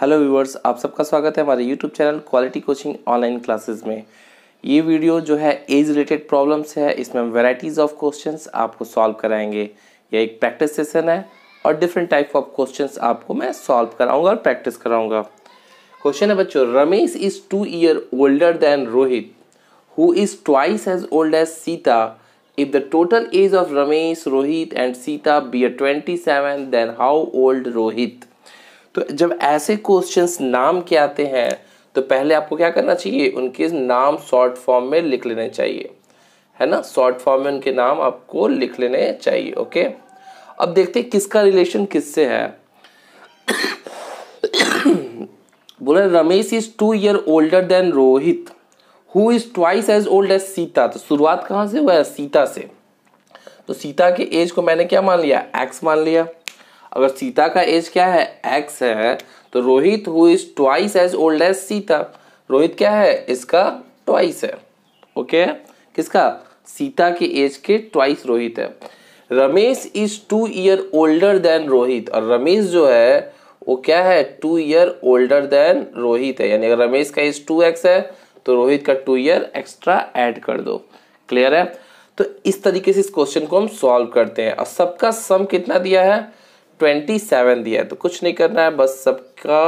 Hello viewers आप सबका स्वागत है हमारे YouTube channel quality coaching online classes में ये वीडियो जो है एज रिलेटेड प्रॉब्लम्स है इसमें हम वेराइटीज़ ऑफ क्वेश्चंस आपको सॉल्व कराएंगे यह एक प्रैक्टिस सेशन है और डिफरेंट टाइप ऑफ क्वेश्चंस आपको मैं सॉल्व कराऊंगा और प्रैक्टिस कराऊंगा क्वेश्चन है बच्चों Ramesh is two year older than Rohit who is twice as old as Sita If the total age of Ramesh, Rohit and Sita be a 27, then how old Rohit? तो जब ऐसे क्वेश्चंस नाम के आते हैं तो पहले आपको क्या करना चाहिए उनके नाम शॉर्ट फॉर्म में लिख लेने चाहिए है ना शॉर्ट फॉर्म में उनके नाम आपको लिख लेने चाहिए ओके अब देखते हैं किसका रिलेशन किससे है बोले Ramesh is two year older than Rohit who is twice as old as Sita तो शुरुआत कहाँ से हुआ है सीता से तो सीता के एज को मैंने क्या मान लिया एक्स मान लिया अगर सीता का एज क्या है एक्स है तो Rohit who is twice as old as Sita Rohit क्या है इसका ट्वाइस है ओके किसका सीता के एज के ट्वाइस रोहित है Ramesh is two year older than Rohit और रमेश जो है वो क्या है two year older than Rohit है यानी अगर रमेश का एज टू एक्स है तो रोहित का टू ईयर एक्स्ट्रा ऐड कर दो क्लियर है तो इस तरीके से इस क्वेश्चन को हम सॉल्व करते हैं और सबका सम कितना दिया है ट्वेंटी सेवन दिया है तो कुछ नहीं करना है बस सबका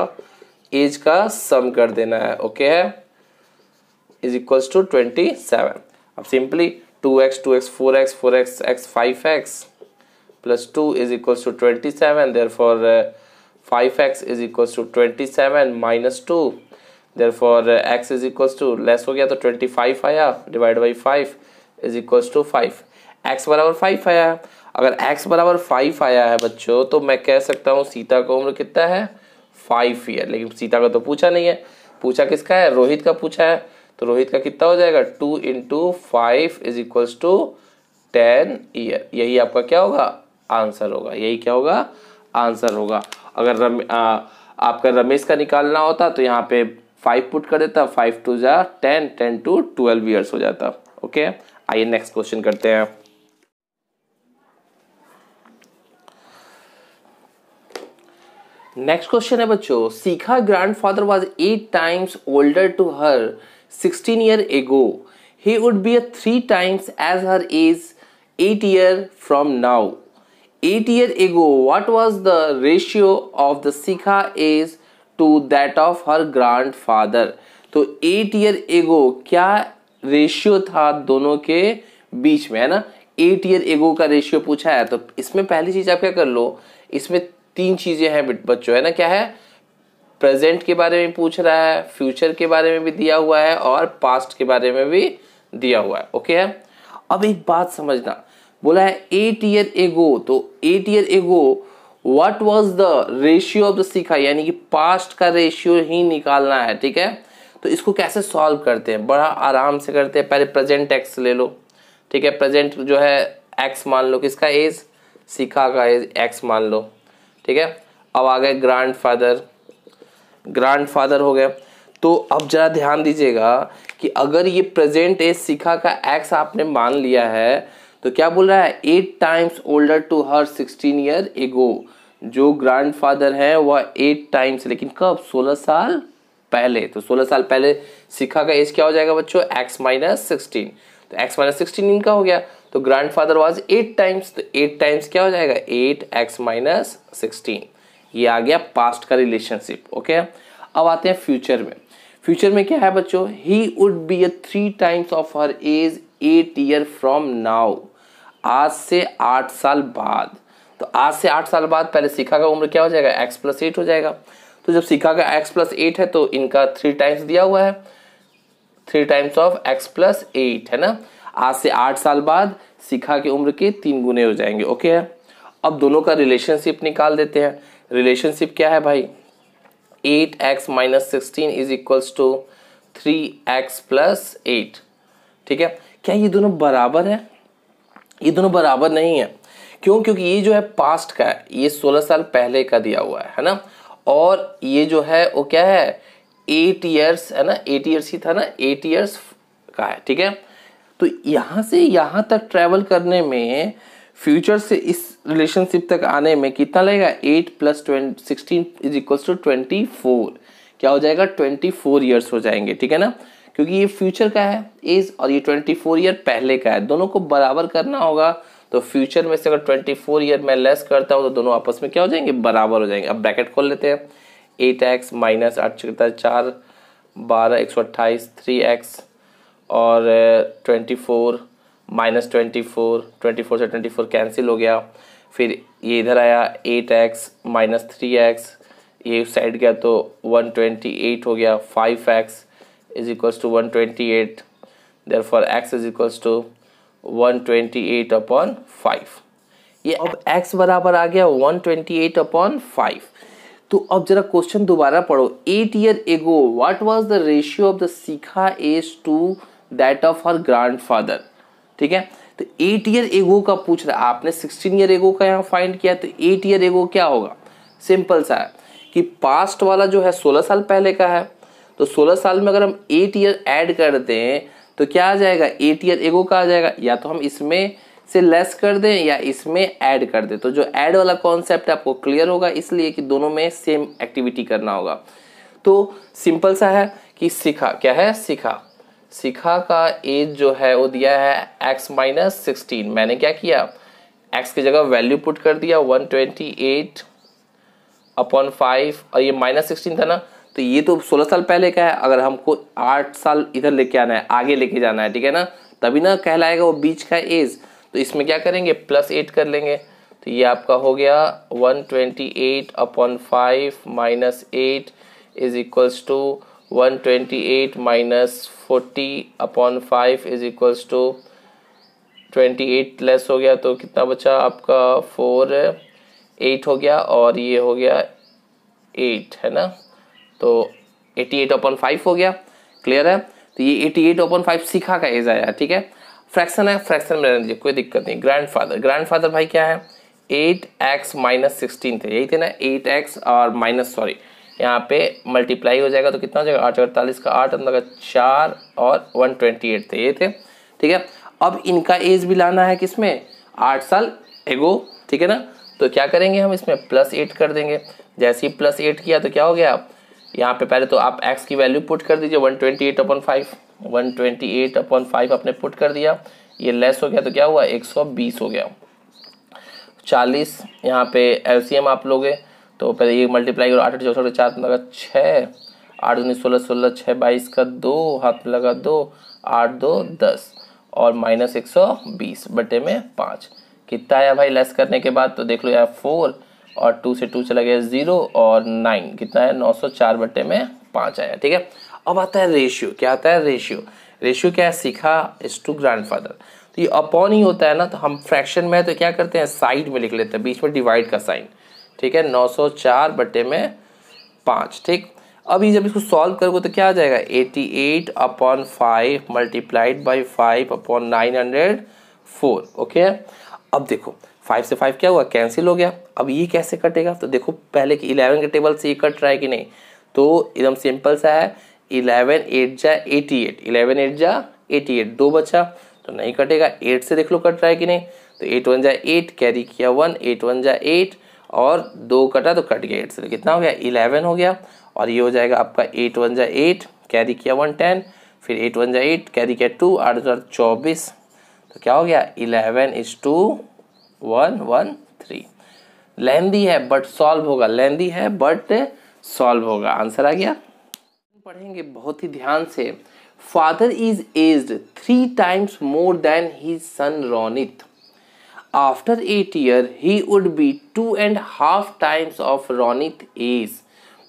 एज का सम कर देना है ओके है is equals to twenty seven अब simply two x two x four x four x x five x plus two is equals to twenty seven therefore five x is equals to twenty seven minus two therefore x is equals to less हो गया तो 25 आया divide by 5 is equals to 5 x बराबर 5 आया अगर x बराबर 5 आया है बच्चों तो मैं कह सकता हूँ सीता का उम्र कितना है 5 ईयर लेकिन सीता का तो पूछा नहीं है पूछा किसका है रोहित का पूछा है तो रोहित का कितना हो जाएगा two into five is equals to ten year यही आपका क्या होगा आंसर होगा यही क्या होगा आंसर होगा अगर रम आ, आपका रमेश का निकालना होता तो यहाँ पे फाइव पुट कर देता फाइव टू जा ten ten two twelve years हो जाता ओके आइए नेक्स्ट क्वेश्चन करते हैं नेक्स्ट क्वेश्चन है बच्चों Shikha grandfather was eight times older to her sixteen year ago he would be a three times as her age eight year from now eight year ago what was the ratio of the Shikha age to that of her grandfather तो eight year ago क्या ratio था दोनों के बीच में है ना eight year एगो का रेशियो पूछा है तो इसमें पहली चीज आप क्या कर लो इसमें तीन चीजें हैं बच्चों है ना क्या है प्रेजेंट के बारे में पूछ रहा है फ्यूचर के बारे में भी दिया हुआ है और पास्ट के बारे में भी दिया हुआ है ओके है अब एक बात समझना बोला है एट ईयर एगो तो eight year ago what was the ratio of the Shikha यानी कि पास्ट का रेशियो ही निकालना है ठीक है तो इसको कैसे सॉल्व करते हैं बड़ा आराम से करते हैं पहले प्रेजेंट एक्स ले लो ठीक है प्रेजेंट जो है एक्स मान लो किसका एज सिखा का एज एक्स मान लो ठीक है अब आ गए ग्रांड फादर ग्रांड फादर हो गए तो अब ज़रा ध्यान दीजिएगा कि अगर ये प्रेजेंट एज सिखा का एक्स आपने मान लिया है तो क्या बोल रहा है eight times older to her sixteen year ago जो ग्रैंडफादर हैं वह एट टाइम्स लेकिन कब सोलह साल पहले तो सोलह साल पहले सिखा का एज क्या हो जाएगा बच्चों एक्स माइनस सिक्सटीन तो एक्स माइनस सिक्सटीन इनका हो गया तो grandfather was eight times तो एट टाइम्स क्या हो जाएगा एट एक्स माइनस सिक्सटीन ये आ गया पास्ट का रिलेशनशिप ओके अब आते हैं फ्यूचर में फ्यूचर में क्या है बच्चों he would be a three times of her age eight year from now आज से आठ साल बाद तो आज से आठ साल बाद पहले सीखा का उम्र क्या हो जाएगा एक्स प्लस एट हो जाएगा तो जब सीखा का एक्स प्लस एट है तो इनका थ्री टाइम्स दिया हुआ है three times of x plus eight है ना आज से आठ साल बाद सीखा की उम्र के तीन गुने हो जाएंगे ओके है अब दोनों का रिलेशनशिप निकाल देते हैं रिलेशनशिप क्या है भाई eight x minus sixteen is equals to three x plus eight ठीक है क्या ये दोनों बराबर है ये दोनों बराबर नहीं है क्यों क्योंकि ये जो है पास्ट का है ये सोलह साल पहले का दिया हुआ है है ना और ये जो है वो क्या है एट ईयर्स है ना एट ईयर्स ही था ना एट ईयर्स का है ठीक है तो यहाँ से यहाँ तक ट्रेवल करने में फ्यूचर से इस रिलेशनशिप तक आने में कितना लगेगा eight plus twenty sixteen is equal to twenty four क्या हो जाएगा ट्वेंटी फोर ईयर्स हो जाएंगे ठीक है ना क्योंकि ये फ्यूचर का है एज और ये ट्वेंटी फोर ईयर पहले का है दोनों को बराबर करना होगा तो फ्यूचर में से अगर ट्वेंटी फोर ईयर मैं लेस करता हूँ तो दोनों आपस में क्या हो जाएंगे बराबर हो जाएंगे अब ब्रैकेट खोल लेते हैं एट एक्स माइनस आठ चार बारह एक सौ अट्ठाईस थ्री एक्स और twenty four minus twenty four twenty four से ट्वेंटी फोर कैंसिल हो गया फिर ये इधर आया eight x minus three x ये उस साइड गया तो वन ट्वेंटी एट हो गया five x is equals to one twenty eight therefore x is equals to 128 upon 5 ये अब x बराबर आ गया 128 अपॉन 5 तो अब जरा क्वेश्चन दोबारा पढ़ो eight year ago what was the ratio of the Shikha age to that of her grandfather ठीक है तो एट ईयर एगो का पूछ रहा आपने 16 ईयर एगो का यहाँ फाइंड किया तो एट ईयर एगो क्या होगा सिंपल सा है कि पास्ट वाला जो है 16 साल पहले का है तो 16 साल में अगर हम एट ईयर ऐड कर दें तो क्या आ जाएगा एट या एगो का आ जाएगा या तो हम इसमें से लेस कर दें या इसमें ऐड कर दें तो जो ऐड वाला कॉन्सेप्ट आपको क्लियर होगा इसलिए कि दोनों में सेम एक्टिविटी करना होगा तो सिंपल सा है कि सिखा क्या है सिखा सिखा का एज जो है वो दिया है एक्स माइनस सिक्सटीन मैंने क्या किया एक्स की जगह वैल्यू पुट कर दिया one twenty eight upon five और ये माइनस सिक्सटीन था ना तो ये तो सोलह साल पहले का है अगर हमको आठ साल इधर लेके आना है आगे लेके जाना है ठीक है ना तभी ना कहलाएगा वो बीच का एज तो इसमें क्या करेंगे प्लस एट कर लेंगे तो ये आपका हो गया one twenty eight upon five minus eight is equals to one twenty eight minus forty upon five is equals to twenty eight less हो गया तो कितना बचा आपका फोर एट हो गया और ये हो गया एट है ना तो 88 ओपन फाइव हो गया क्लियर है तो ये 88 ओपन फाइव सीखा का एज आया ठीक है फ्रैक्शन है फ्रैक्शन में रहने दीजिए कोई दिक्कत नहीं ग्रैंडफादर ग्रैंडफादर भाई क्या है एट एक्स माइनस सिक्सटीन थे यही थे ना एट एक्स और माइनस सॉरी यहाँ पे मल्टीप्लाई हो जाएगा तो कितना हो जाएगा आठ अड़तालीस का आठ अंदर चार और वन ट्वेंटी एट थे ये थे ठीक है अब इनका एज भी लाना है किसमें आठ साल एगो ठीक है ना तो क्या करेंगे हम इसमें प्लस एट कर देंगे जैसे ही प्लस एट किया तो क्या हो गया आप यहाँ पे पहले तो आप x की वैल्यू पुट कर दीजिए 128 twenty eight upon five one twenty eight upon five आपने पुट कर दिया ये लेस हो गया तो क्या हुआ 120 हो गया 40 यहाँ पे एल आप लोगे तो पहले ये मल्टीप्लाई करो आठ आठ चौसठ चार लगा छः आठ उन्नीस सोलह सोलह छः बाईस का दो हाथ में लगा दो आठ दो दस और माइनस एक सौ बीस बटे में पाँच कितना आया भाई लेस करने के बाद तो देख लो यार फोर और टू से टू चला गया ज़ीरो और नाइन कितना है नौ सौ चार बटे में पाँच आया ठीक है अब आता है रेशियो क्या आता है रेशियो रेशियो क्या है सीखा इस टू ग्रैंड फादर तो ये अपॉन ही होता है ना तो हम फ्रैक्शन में है तो क्या करते हैं साइड में लिख लेते हैं बीच में डिवाइड का साइन ठीक है नौ सौ चार बटे में पाँच ठीक अभी जब इसको सॉल्व करोगे तो क्या आ जाएगा eighty eight upon five multiplied by five upon nine hundred four okay अब देखो फाइव से फाइव क्या हुआ कैंसिल हो गया अब ये कैसे कटेगा तो देखो पहले कि इलेवन के टेबल से ये कट रहा है कि नहीं तो एकदम सिंपल सा है इलेवन एट जा एटी एट इलेवन एट जा एटी एट दो बचा तो नहीं कटेगा एट से देख लो कट रहा है कि नहीं तो एट वन जा एट कैरी किया वन एट वन जा एट और दो कटा तो कट गया एट से तो कितना हो गया इलेवन हो गया और ये हो जाएगा आपका एट वन जा एट कैरी किया वन टेन फिर एट वन जा एट कैरी किया टू आठ हज़ार चौबीस तो क्या हो गया eleven is two one one three lengthy है बट सॉल्व होगा लेंदी है बट सॉल्व होगा आंसर आ गया पढ़ेंगे बहुत ही ध्यान से father is age three times more than he son Ronit after eight year he would be two and half times of Ronit age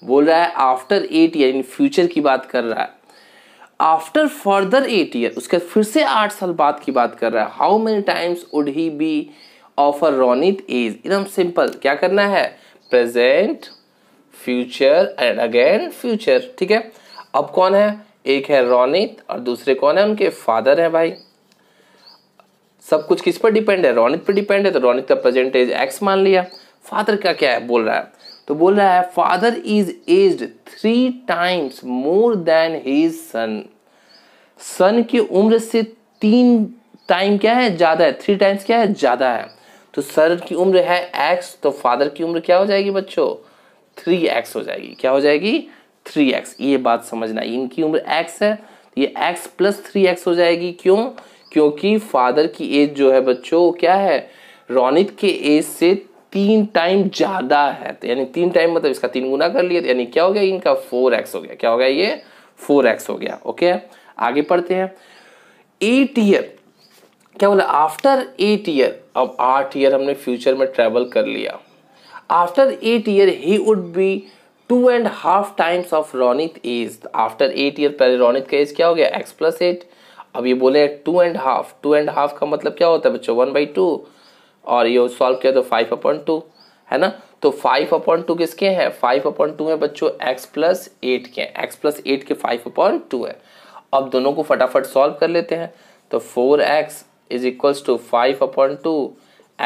बोल रहा है after eight year in future की बात कर रहा है आफ्टर फर्दर एट ईयर उसके फिर से आठ साल बाद की बात कर रहा है how many times would he be of Ronit age एकदम सिंपल क्या करना है present future and again future ठीक है अब कौन है एक है रोनित और दूसरे कौन है उनके फादर है भाई सब कुछ किस पर डिपेंड है रोनित पर डिपेंड है तो रोनित का एज एक्स मान लिया फादर का क्या है बोल रहा है तो बोल रहा है father is age three times more than his son son की उम्र से तीन टाइम क्या है ज़्यादा है थ्री टाइम्स क्या है ज़्यादा है तो सर की उम्र है एक्स तो फादर की उम्र क्या हो जाएगी बच्चों थ्री एक्स हो जाएगी क्या हो जाएगी थ्री एक्स ये बात समझना इनकी उम्र एक्स है तो ये एक्स प्लस थ्री एक्स हो जाएगी क्यों क्योंकि फादर की एज जो है बच्चों क्या है रोनित के एज से तीन टाइम ज़्यादा है तो यानी तीन टाइम मतलब इसका तीन गुना कर लिया तो यानी क्या हो गया इनका फोर एक्स हो गया क्या हो गया ये फोर एक्स हो गया ओके आगे पढ़ते हैं एट ईयर क्या बोला आफ्टर एट ईयर अब आठ ईयर हमने फ्यूचर में ट्रेवल कर लिया after eight year he would be two and half times of Ronit age after eight year पहले रोनित का एज क्या हो गया एक्स प्लस एट अब ये बोले two and half two and half का मतलब क्या होता है बच्चों वन बाई टू और ये सॉल्व किया तो फाइव अपॉन टू है ना तो फाइव अपॉन टू किसके हैं फाइव अपॉन टू है बच्चों एक्स प्लस एट के एक्स प्लस एट के फाइव अपॉन टू है अब दोनों को फटाफट सॉल्व कर लेते हैं तो four x is equals to five upon two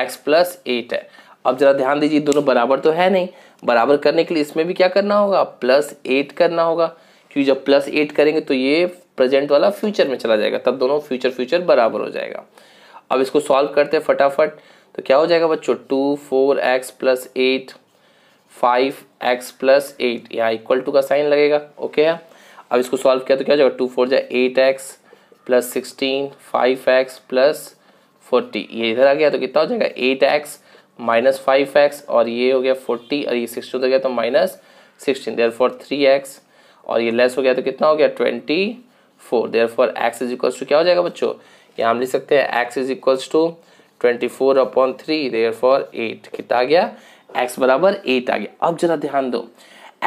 x plus eight है अब ज़रा ध्यान दीजिए दोनों बराबर तो है नहीं बराबर करने के लिए इसमें भी क्या करना होगा प्लस एट करना होगा क्योंकि जब प्लस एट करेंगे तो ये प्रेजेंट वाला फ्यूचर में चला जाएगा तब दोनों फ्यूचर फ्यूचर बराबर हो जाएगा अब इसको सॉल्व करते हैं फटाफट तो क्या हो जाएगा बच्चों two four x plus eight five x plus eight यहाँ इक्वल टू का साइन लगेगा ओके है अब इसको सॉल्व किया तो क्या हो जाएगा टू फोर जाए eight x plus sixteen five x plus forty ये इधर आ गया तो कितना हो जाएगा eight x minus five x और ये हो गया फोर्टी और ये सिक्सटी हो गया तो minus sixteen therefore three x और ये लेस हो गया तो कितना हो गया twenty four therefore x is equals to क्या हो जाएगा बच्चों यहाँ हम लिख सकते हैं x is equals to twenty four upon three therefore eight कितना आ गया एक्स बराबर एट आ गया अब जरा ध्यान दो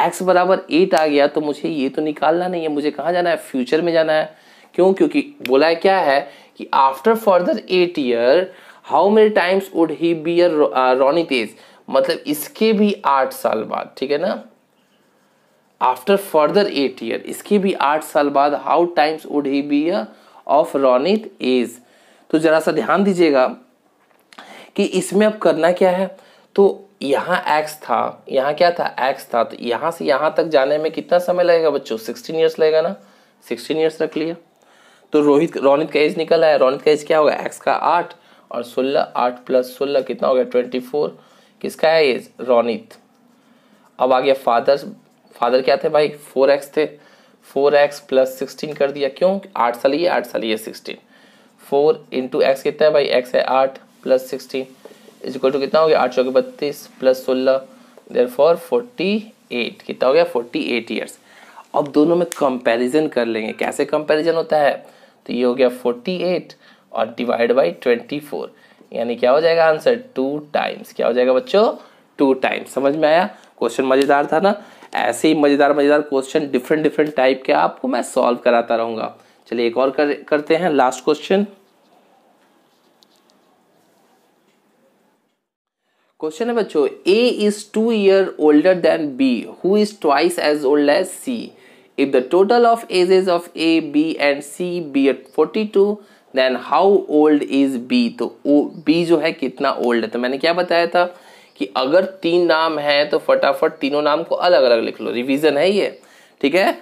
एक्स बराबर एट आ गया तो मुझे ये तो निकालना नहीं है मुझे कहाँ जाना है फ्यूचर में जाना है क्यों क्योंकि बोला है क्या है कि after further eight year how many times would he be uh a तेज मतलब इसके भी आठ साल बाद ठीक है ना आफ्टर फर्दर एट ईयर इसके भी आठ साल बाद how times would he be a of Ronit age तो जरा सा ध्यान दीजिएगा कि इसमें अब करना क्या है तो यहाँ एक्स था यहाँ क्या था एक्स था तो यहाँ से यहाँ तक जाने में कितना समय लगेगा बच्चों सिक्सटीन ईयर्स लगेगा ना सिक्सटीन ईयर्स रख लिया तो रोहित रोनित का एज निकल आया रोनित का एज क्या होगा एक्स का आठ और सोलह आठ प्लस सोलह कितना हो गया ट्वेंटी फोर किसका है एज रोनित अब आ गया फादर फादर क्या थे भाई फोर एक्स थे फोर एक्स प्लस सिक्सटीन कर दिया क्यों आठ साल ये आठ साल ये सिक्सटीन फोर इंटू एक्स कितना है भाई एक्स है आठ plus sixteen is equal to कितना हो गया आठ सौ के बत्तीस प्लस सोलह देर फॉर फोर्टी एट कितना हो गया फोर्टी एट ईयर्स अब दोनों में कंपैरिजन कर लेंगे कैसे कंपैरिजन होता है तो ये हो गया फोर्टी एट और डिवाइड बाई ट्वेंटी फोर यानी क्या हो जाएगा आंसर टू टाइम्स क्या हो जाएगा बच्चों टू टाइम्स समझ में आया क्वेश्चन मज़ेदार था ना ऐसे ही मज़ेदार मज़ेदार क्वेश्चन डिफरेंट डिफरेंट टाइप के आपको मैं सॉल्व कराता रहूँगा चलिए एक और कर, करते हैं लास्ट क्वेश्चन क्वेश्चन है बच्चों A is two year older than B who is twice as old as C if the total of ages of A B and C be at forty two then how old is B तो B जो है कितना old है तो मैंने क्या बताया था कि अगर तीन नाम है तो फटाफट तीनों नाम को अलग अलग लिख लो रिविजन है ये ठीक है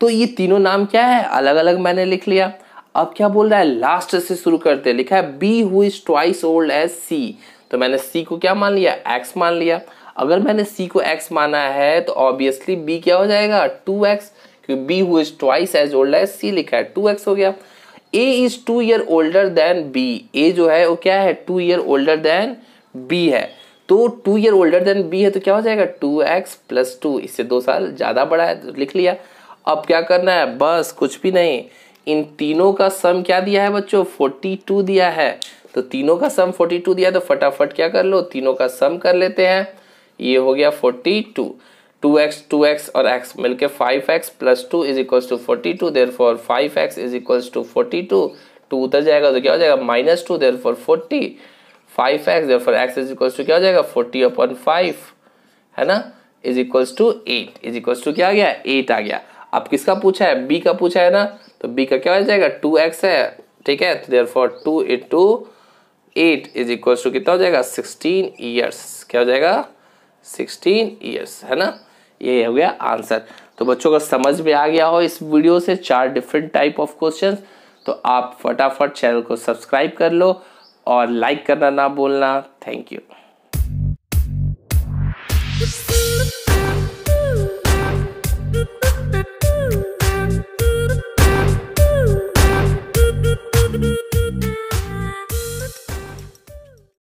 तो ये तीनों नाम क्या है अलग अलग मैंने लिख लिया अब क्या बोल रहा है लास्ट से शुरू करते हैं लिखा है B who is twice old as C तो मैंने सी को क्या मान लिया एक्स मान लिया अगर मैंने सी को एक्स माना है तो ऑब्वियसली बी क्या हो जाएगा टू एक्स क्योंकि B who is twice as old as C लिखा है टू एक्स हो गया A is two year older than B A जो है वो क्या है two year older than B है तो two year older than B है तो क्या हो जाएगा टू एक्स प्लस टू इससे दो साल ज़्यादा बड़ा है तो लिख लिया अब क्या करना है बस कुछ भी नहीं इन तीनों का सम क्या दिया है बच्चों फोर्टी टू दिया है तो तीनों का सम 42 दिया तो फटाफट क्या कर लो तीनों का सम कर लेते हैं ये हो गया 42 2x 2x और x मिलके 5x plus two is equals to forty two therefore five x is equals to forty two two उतर जाएगा तो क्या हो जाएगा minus two therefore forty five x therefore x is equals to क्या हो जाएगा forty upon five है ना is equals to eight is equals to क्या आ गया एट आ गया अब किसका पूछा है बी का पूछा है ना तो बी का क्या हो जाएगा टू एक्स है ठीक है तो therefore two it two eight is equal to कितना हो जाएगा सिक्सटीन ईयर्स क्या हो जाएगा सिक्सटीन ईयर्स है ना ये हो गया आंसर तो बच्चों का समझ में आ गया हो इस वीडियो से चार डिफरेंट टाइप ऑफ क्वेश्चन तो आप फटाफट चैनल को सब्सक्राइब कर लो और लाइक करना ना बोलना थैंक यू